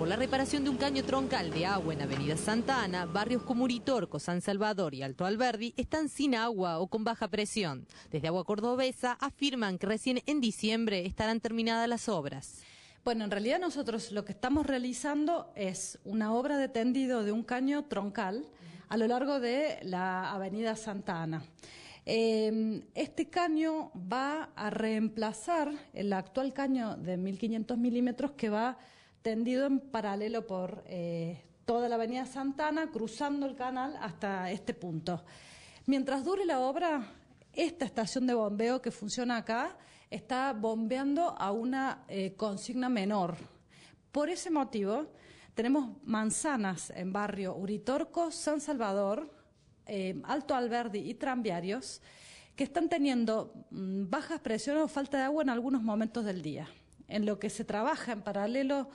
por la reparación de un caño troncal de agua en Avenida Santa Ana, barrios como Uritorco, San Salvador y Alto Alberdi están sin agua o con baja presión. Desde Agua Cordobesa afirman que recién en diciembre estarán terminadas las obras. Bueno, en realidad nosotros lo que estamos realizando es una obra de tendido de un caño troncal a lo largo de la avenida Santa Ana. Em, este caño va a reemplazar el actual caño de 1500 milímetros que va tendido en paralelo por eh, toda la Avenida Santana, cruzando el canal hasta este punto. Mientras dure la obra, esta estación de bombeo que funciona acá está bombeando a una eh, consigna menor. Por ese motivo, tenemos manzanas en barrio Uritorco, San Salvador, eh, Alto Alberdi y Tranviarios que están teniendo mm, bajas presiones o falta de agua en algunos momentos del día en lo que se trabaja en paralelo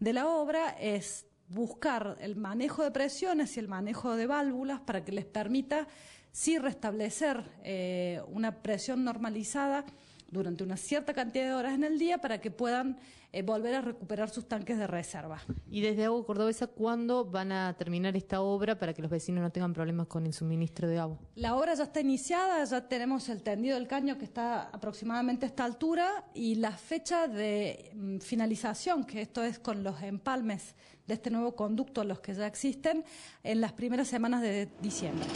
de la obra es buscar el manejo de presiones y el manejo de válvulas para que les permita sí restablecer eh, una presión normalizada durante una cierta cantidad de horas en el día para que puedan eh, volver a recuperar sus tanques de reserva. ¿Y desde Agua Cordobesa cuándo van a terminar esta obra para que los vecinos no tengan problemas con el suministro de agua? La obra ya está iniciada, ya tenemos el tendido del caño que está aproximadamente a esta altura y la fecha de mm, finalización, que esto es con los empalmes de este nuevo conducto, los que ya existen, en las primeras semanas de diciembre.